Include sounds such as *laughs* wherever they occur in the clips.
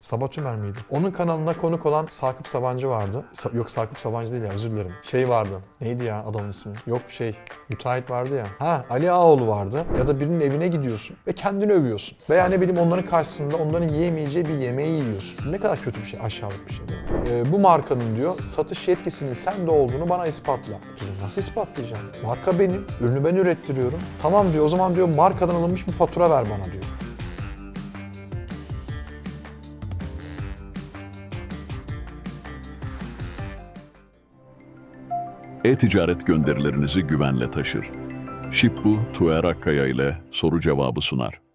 Sabah Tümer miydi? Onun kanalında konuk olan Sakıp Sabancı vardı. Sa- yok Sakıp Sabancı değil ya özür dilerim. Şey vardı. Neydi ya adamın ismi? Yok şey. Müteahhit vardı ya. Ha Ali Ağoğlu vardı. Ya da birinin evine gidiyorsun ve kendini övüyorsun. Veya ne bileyim onların karşısında onların yiyemeyeceği bir yemeği yiyorsun. Ne kadar kötü bir şey. Aşağılık bir şey. Ee, bu markanın diyor satış yetkisinin sende olduğunu bana ispatla. Dedim nasıl ispatlayacağım? Marka benim. Ürünü ben ürettiriyorum. Tamam diyor o zaman diyor markadan alınmış bir fatura ver bana diyor. e-ticaret gönderilerinizi güvenle taşır. Shipbu Tuğer ile soru cevabı sunar.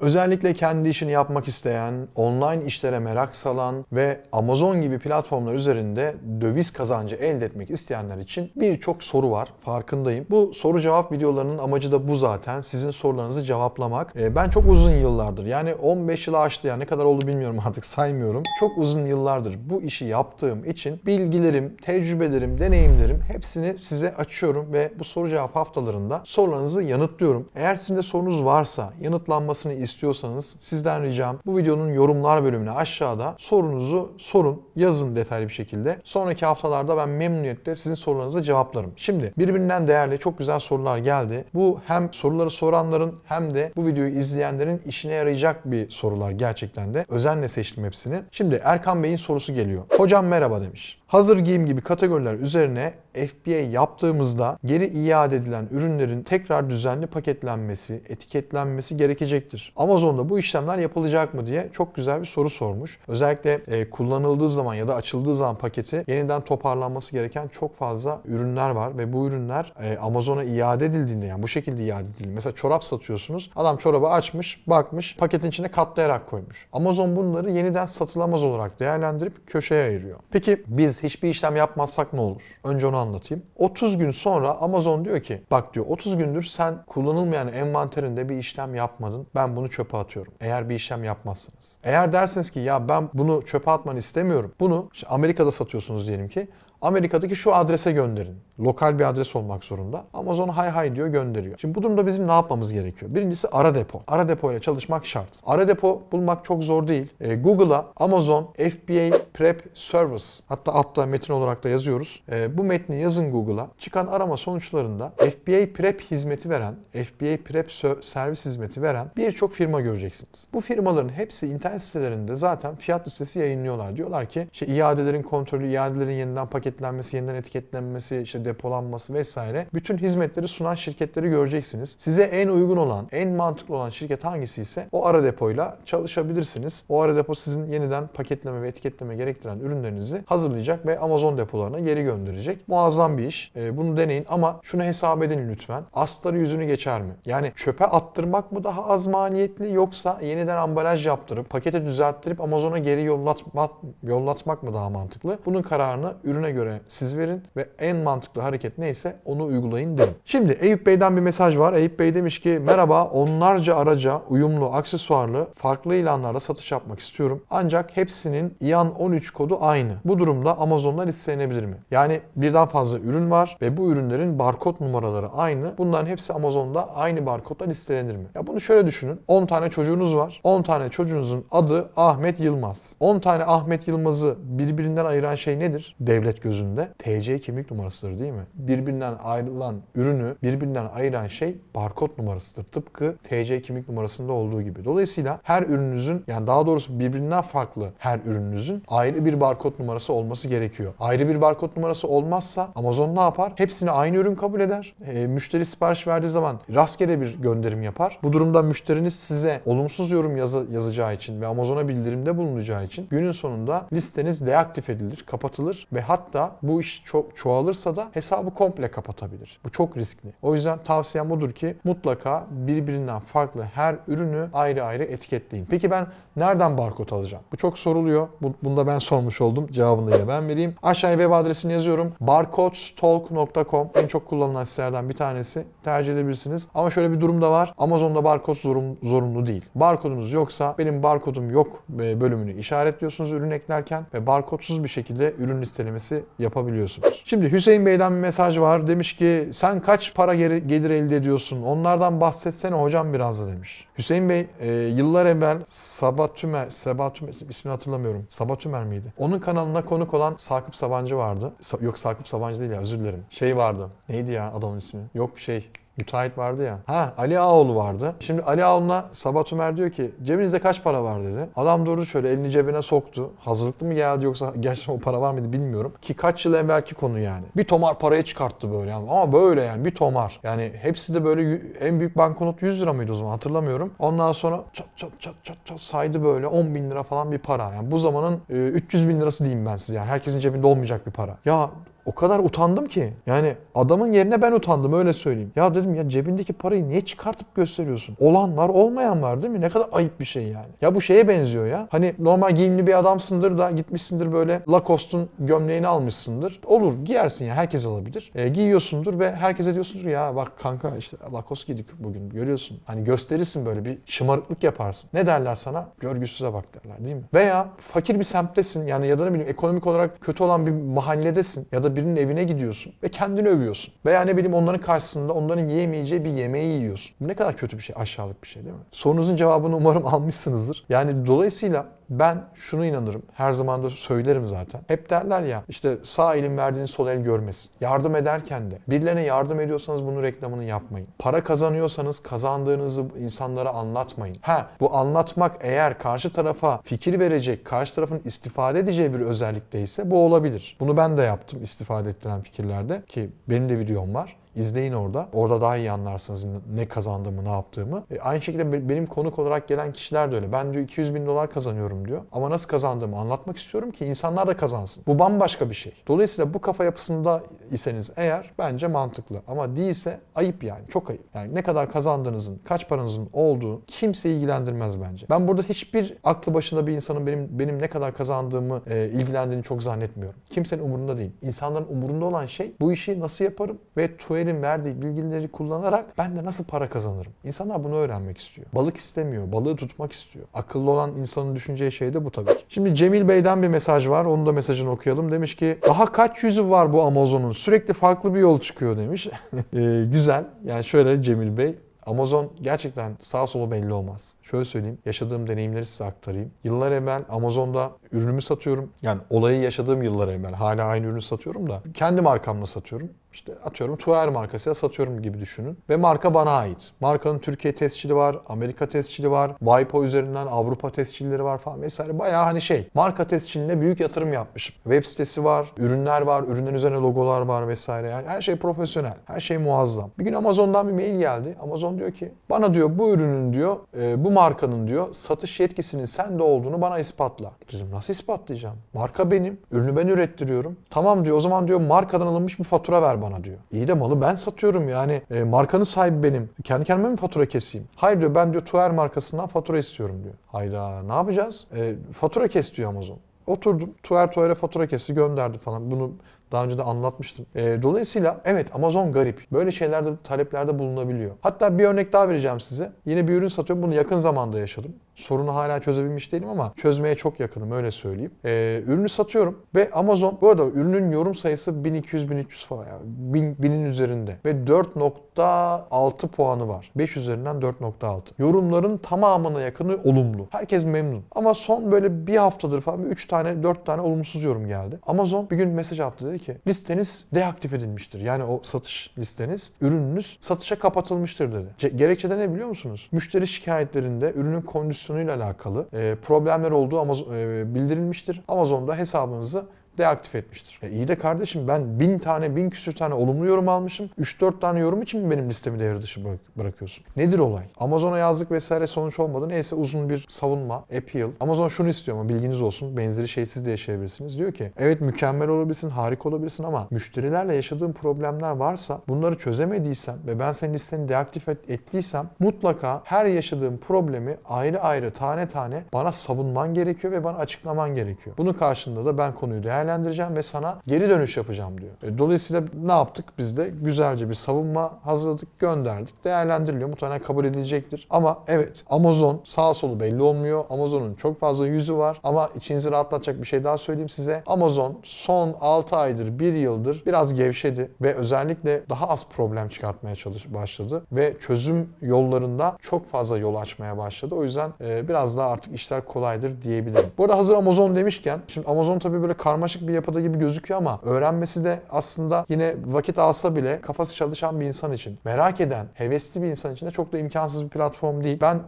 Özellikle kendi işini yapmak isteyen, online işlere merak salan ve Amazon gibi platformlar üzerinde döviz kazancı elde etmek isteyenler için birçok soru var. Farkındayım. Bu soru cevap videolarının amacı da bu zaten. Sizin sorularınızı cevaplamak. Ee, ben çok uzun yıllardır yani 15 yılı aştı ya ne kadar oldu bilmiyorum *laughs* artık saymıyorum. Çok uzun yıllardır bu işi yaptığım için bilgilerim, tecrübelerim, deneyimlerim hepsini size açıyorum ve bu soru cevap haftalarında sorularınızı yanıtlıyorum. Eğer sizin de sorunuz varsa yanıtlanmasını istiyorsanız istiyorsanız sizden ricam bu videonun yorumlar bölümüne aşağıda sorunuzu sorun, yazın detaylı bir şekilde. Sonraki haftalarda ben memnuniyetle sizin sorularınızı cevaplarım. Şimdi birbirinden değerli çok güzel sorular geldi. Bu hem soruları soranların hem de bu videoyu izleyenlerin işine yarayacak bir sorular gerçekten de. Özenle seçtim hepsini. Şimdi Erkan Bey'in sorusu geliyor. Hocam merhaba demiş hazır giyim gibi kategoriler üzerine FBA yaptığımızda geri iade edilen ürünlerin tekrar düzenli paketlenmesi, etiketlenmesi gerekecektir. Amazon'da bu işlemler yapılacak mı diye çok güzel bir soru sormuş. Özellikle e, kullanıldığı zaman ya da açıldığı zaman paketi yeniden toparlanması gereken çok fazla ürünler var ve bu ürünler e, Amazon'a iade edildiğinde yani bu şekilde iade edildi. Mesela çorap satıyorsunuz. Adam çorabı açmış, bakmış, paketin içine katlayarak koymuş. Amazon bunları yeniden satılamaz olarak değerlendirip köşeye ayırıyor. Peki biz hiçbir işlem yapmazsak ne olur? Önce onu anlatayım. 30 gün sonra Amazon diyor ki bak diyor 30 gündür sen kullanılmayan envanterinde bir işlem yapmadın. Ben bunu çöpe atıyorum. Eğer bir işlem yapmazsınız. Eğer dersiniz ki ya ben bunu çöpe atmanı istemiyorum. Bunu işte Amerika'da satıyorsunuz diyelim ki. Amerika'daki şu adrese gönderin. Lokal bir adres olmak zorunda. Amazon hay hay diyor gönderiyor. Şimdi bu durumda bizim ne yapmamız gerekiyor? Birincisi ara depo. Ara depo ile çalışmak şart. Ara depo bulmak çok zor değil. E, Google'a Amazon FBA Prep Service hatta altta metin olarak da yazıyoruz. E, bu metni yazın Google'a. Çıkan arama sonuçlarında FBA Prep hizmeti veren, FBA Prep servis hizmeti veren birçok firma göreceksiniz. Bu firmaların hepsi internet sitelerinde zaten fiyat listesi yayınlıyorlar. Diyorlar ki işte iadelerin kontrolü, iadelerin yeniden paket paketlenmesi, yeniden etiketlenmesi, işte depolanması vesaire bütün hizmetleri sunan şirketleri göreceksiniz. Size en uygun olan, en mantıklı olan şirket hangisi ise o ara depoyla çalışabilirsiniz. O ara depo sizin yeniden paketleme ve etiketleme gerektiren ürünlerinizi hazırlayacak ve Amazon depolarına geri gönderecek. Muazzam bir iş. Ee, bunu deneyin ama şunu hesap edin lütfen. Astarı yüzünü geçer mi? Yani çöpe attırmak mı daha az maliyetli yoksa yeniden ambalaj yaptırıp pakete düzelttirip Amazon'a geri yollatmak, yollatmak mı daha mantıklı? Bunun kararını ürüne göre göre siz verin ve en mantıklı hareket neyse onu uygulayın dedim. Şimdi Eyüp Bey'den bir mesaj var. Eyüp Bey demiş ki merhaba onlarca araca uyumlu aksesuarlı farklı ilanlarda satış yapmak istiyorum. Ancak hepsinin IAN 13 kodu aynı. Bu durumda Amazon'dan istenebilir mi? Yani birden fazla ürün var ve bu ürünlerin barkod numaraları aynı. Bunların hepsi Amazon'da aynı barkodla listelenir mi? Ya bunu şöyle düşünün. 10 tane çocuğunuz var. 10 tane çocuğunuzun adı Ahmet Yılmaz. 10 tane Ahmet Yılmaz'ı birbirinden ayıran şey nedir? Devlet gözü gözünde TC kimlik numarasıdır değil mi? Birbirinden ayrılan ürünü birbirinden ayıran şey barkod numarasıdır. Tıpkı TC kimlik numarasında olduğu gibi. Dolayısıyla her ürününüzün yani daha doğrusu birbirinden farklı her ürününüzün ayrı bir barkod numarası olması gerekiyor. Ayrı bir barkod numarası olmazsa Amazon ne yapar? Hepsini aynı ürün kabul eder. E, müşteri sipariş verdiği zaman rastgele bir gönderim yapar. Bu durumda müşteriniz size olumsuz yorum yazı, yazacağı için ve Amazon'a bildirimde bulunacağı için günün sonunda listeniz deaktif edilir, kapatılır ve hatta Hatta bu iş çok çoğalırsa da hesabı komple kapatabilir. Bu çok riskli. O yüzden tavsiyem budur ki mutlaka birbirinden farklı her ürünü ayrı ayrı etiketleyin. Peki ben nereden barkod alacağım? Bu çok soruluyor. Bu, bunu da ben sormuş oldum. Cevabını da ben vereyim. Aşağıya web adresini yazıyorum. barcodstalk.com en çok kullanılan sitelerden bir tanesi. Tercih edebilirsiniz. Ama şöyle bir durum da var. Amazon'da barkod zorunlu değil. Barkodunuz yoksa benim barkodum yok e, bölümünü işaretliyorsunuz ürün eklerken ve barkodsuz bir şekilde ürün listelemesi yapabiliyorsunuz. Şimdi Hüseyin Bey'den bir mesaj var. Demiş ki sen kaç para gelir elde ediyorsun? Onlardan bahsetsene hocam biraz da demiş. Hüseyin Bey e, yıllar evvel Sabatümer, Sabatümer ismini hatırlamıyorum. Sabatümer miydi? Onun kanalına konuk olan Sakıp Sabancı vardı. Sa- yok Sakıp Sabancı değil ya özür dilerim. Şey vardı. Neydi ya adamın ismi? Yok şey Müteahhit vardı ya. Ha Ali Ağoğlu vardı. Şimdi Ali Ağoğlu'na Sabat Ömer diyor ki cebinizde kaç para var dedi. Adam durdu şöyle elini cebine soktu. Hazırlıklı mı geldi yoksa *laughs* gerçekten o para var mıydı bilmiyorum. Ki kaç yıl evvelki konu yani. Bir tomar paraya çıkarttı böyle yani. ama böyle yani bir tomar. Yani hepsi de böyle en büyük banknot 100 lira mıydı o zaman hatırlamıyorum. Ondan sonra çat çat çat çat çat saydı böyle 10 bin lira falan bir para. Yani bu zamanın 300 e, bin lirası diyeyim ben size yani. Herkesin cebinde olmayacak bir para. Ya o kadar utandım ki. Yani adamın yerine ben utandım öyle söyleyeyim. Ya dedim ya cebindeki parayı niye çıkartıp gösteriyorsun? Olan var olmayan var değil mi? Ne kadar ayıp bir şey yani. Ya bu şeye benziyor ya. Hani normal giyimli bir adamsındır da gitmişsindir böyle Lacoste'un gömleğini almışsındır. Olur giyersin ya herkes alabilir. E, giyiyorsundur ve herkese diyorsundur ya bak kanka işte Lacoste giydik bugün görüyorsun. Hani gösterirsin böyle bir şımarıklık yaparsın. Ne derler sana? Görgüsüze bak derler değil mi? Veya fakir bir semttesin yani ya da ne bileyim ekonomik olarak kötü olan bir mahalledesin ya da da birinin evine gidiyorsun ve kendini övüyorsun. Veya ne bileyim onların karşısında onların yiyemeyeceği bir yemeği yiyorsun. Bu ne kadar kötü bir şey, aşağılık bir şey değil mi? Sorunuzun cevabını umarım almışsınızdır. Yani dolayısıyla ben şunu inanırım. Her zaman da söylerim zaten. Hep derler ya işte sağ elin verdiğini sol el görmesin. Yardım ederken de birilerine yardım ediyorsanız bunu reklamını yapmayın. Para kazanıyorsanız kazandığınızı insanlara anlatmayın. Ha bu anlatmak eğer karşı tarafa fikir verecek, karşı tarafın istifade edeceği bir özellikteyse bu olabilir. Bunu ben de yaptım istifade ettiren fikirlerde ki benim de videom var. İzleyin orada. Orada daha iyi anlarsınız ne kazandığımı, ne yaptığımı. E, aynı şekilde benim konuk olarak gelen kişiler de öyle. Ben diyor 200 bin dolar kazanıyorum diyor. Ama nasıl kazandığımı anlatmak istiyorum ki insanlar da kazansın. Bu bambaşka bir şey. Dolayısıyla bu kafa yapısında iseniz eğer bence mantıklı. Ama değilse ayıp yani. Çok ayıp. Yani ne kadar kazandığınızın, kaç paranızın olduğu kimse ilgilendirmez bence. Ben burada hiçbir aklı başında bir insanın benim benim ne kadar kazandığımı e, ilgilendiğini çok zannetmiyorum. Kimsenin umurunda değil. İnsanların umurunda olan şey bu işi nasıl yaparım ve Tuel'in verdiği bilgileri kullanarak ben de nasıl para kazanırım. İnsanlar bunu öğrenmek istiyor. Balık istemiyor. Balığı tutmak istiyor. Akıllı olan insanın düşüneceği şey de bu tabii Şimdi Cemil Bey'den bir mesaj var. Onun da mesajını okuyalım. Demiş ki daha kaç yüzü var bu Amazon'un sürekli farklı bir yol çıkıyor demiş. *laughs* e, güzel. Yani şöyle Cemil Bey Amazon gerçekten sağ solu belli olmaz. Şöyle söyleyeyim, yaşadığım deneyimleri size aktarayım. Yıllar evvel Amazon'da ürünümü satıyorum. Yani olayı yaşadığım yıllar evvel. Hala aynı ürünü satıyorum da. Kendi markamla satıyorum. İşte atıyorum Tuer ya satıyorum gibi düşünün. Ve marka bana ait. Markanın Türkiye tescili var, Amerika tescili var, WIPO üzerinden Avrupa tescilleri var falan vesaire. Bayağı hani şey, marka tesciline büyük yatırım yapmışım. Web sitesi var, ürünler var, ürünlerin üzerine logolar var vesaire. Yani her şey profesyonel, her şey muazzam. Bir gün Amazon'dan bir mail geldi. Amazon diyor ki bana diyor bu ürünün diyor e, bu markanın diyor satış yetkisinin sende olduğunu bana ispatla. Dedim nasıl ispatlayacağım? Marka benim. Ürünü ben ürettiriyorum. Tamam diyor o zaman diyor markadan alınmış bir fatura ver bana diyor. İyi de malı ben satıyorum yani e, markanın sahibi benim. Kendi kendime mi fatura keseyim? Hayır diyor ben diyor Tuer markasından fatura istiyorum diyor. Hayda ne yapacağız? E, fatura kes diyor Amazon. Oturdum. Tuer Tuer'e fatura kesi gönderdi falan. Bunu daha önce de anlatmıştım. E, dolayısıyla evet Amazon garip. Böyle şeylerde taleplerde bulunabiliyor. Hatta bir örnek daha vereceğim size. Yine bir ürün satıyorum. Bunu yakın zamanda yaşadım. Sorunu hala çözebilmiş değilim ama çözmeye çok yakınım öyle söyleyeyim. E, ürünü satıyorum ve Amazon bu arada ürünün yorum sayısı 1200-1300 falan yani 1000, 1000'in üzerinde ve 4.6 puanı var. 5 üzerinden 4.6. Yorumların tamamına yakını olumlu. Herkes memnun. Ama son böyle bir haftadır falan 3 tane 4 tane olumsuz yorum geldi. Amazon bir gün mesaj attı dedi ki listeniz deaktif edilmiştir. Yani o satış listeniz, ürününüz satışa kapatılmıştır dedi. Ce- gerekçe de ne biliyor musunuz? Müşteri şikayetlerinde ürünün kondisyonuyla alakalı e, problemler olduğu Amazon, e, bildirilmiştir. Amazon'da hesabınızı deaktif etmiştir. E iyi de kardeşim ben bin tane, bin küsür tane olumlu yorum almışım. 3-4 tane yorum için mi benim listemi devre dışı bırakıyorsun? Nedir olay? Amazon'a yazdık vesaire sonuç olmadı. Neyse uzun bir savunma, appeal. Amazon şunu istiyor ama bilginiz olsun. Benzeri şey siz de yaşayabilirsiniz. Diyor ki evet mükemmel olabilirsin, harika olabilirsin ama müşterilerle yaşadığın problemler varsa bunları çözemediysen ve ben senin listeni deaktif et, ettiysem mutlaka her yaşadığım problemi ayrı ayrı tane tane bana savunman gerekiyor ve bana açıklaman gerekiyor. Bunun karşılığında da ben konuyu değer değerlendireceğim ve sana geri dönüş yapacağım diyor. E, dolayısıyla ne yaptık? Biz de güzelce bir savunma hazırladık, gönderdik. Değerlendiriliyor. Muhtemelen kabul edilecektir. Ama evet Amazon sağ solu belli olmuyor. Amazon'un çok fazla yüzü var. Ama içinizi rahatlatacak bir şey daha söyleyeyim size. Amazon son 6 aydır, 1 yıldır biraz gevşedi ve özellikle daha az problem çıkartmaya çalış başladı ve çözüm yollarında çok fazla yol açmaya başladı. O yüzden e, biraz daha artık işler kolaydır diyebilirim. Bu arada hazır Amazon demişken, şimdi Amazon tabii böyle karma karmaşık bir yapıda gibi gözüküyor ama öğrenmesi de aslında yine vakit alsa bile kafası çalışan bir insan için, merak eden, hevesli bir insan için de çok da imkansız bir platform değil. Ben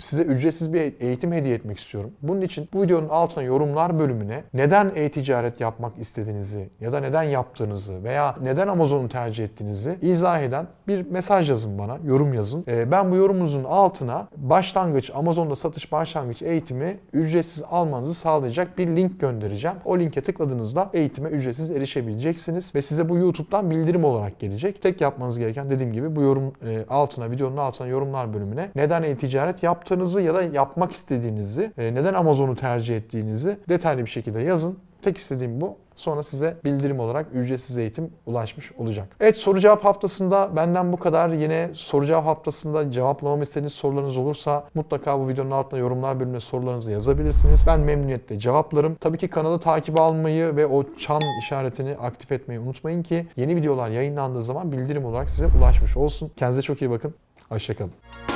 size ücretsiz bir eğitim hediye etmek istiyorum. Bunun için bu videonun altına yorumlar bölümüne neden e-ticaret yapmak istediğinizi ya da neden yaptığınızı veya neden Amazon'u tercih ettiğinizi izah eden bir mesaj yazın bana, yorum yazın. Ee, ben bu yorumunuzun altına başlangıç, Amazon'da satış başlangıç eğitimi ücretsiz almanızı sağlayacak bir link göndereceğim. O linke tıkla tıkladığınızda eğitime ücretsiz erişebileceksiniz ve size bu YouTube'dan bildirim olarak gelecek. Tek yapmanız gereken dediğim gibi bu yorum e, altına, videonun altına yorumlar bölümüne neden e-ticaret yaptığınızı ya da yapmak istediğinizi, e, neden Amazon'u tercih ettiğinizi detaylı bir şekilde yazın. Tek istediğim bu. Sonra size bildirim olarak ücretsiz eğitim ulaşmış olacak. Evet soru cevap haftasında benden bu kadar. Yine soru cevap haftasında cevaplamamı istediğiniz sorularınız olursa mutlaka bu videonun altına yorumlar bölümüne sorularınızı yazabilirsiniz. Ben memnuniyetle cevaplarım. Tabii ki kanalı takip almayı ve o çan işaretini aktif etmeyi unutmayın ki yeni videolar yayınlandığı zaman bildirim olarak size ulaşmış olsun. Kendinize çok iyi bakın. Hoşçakalın.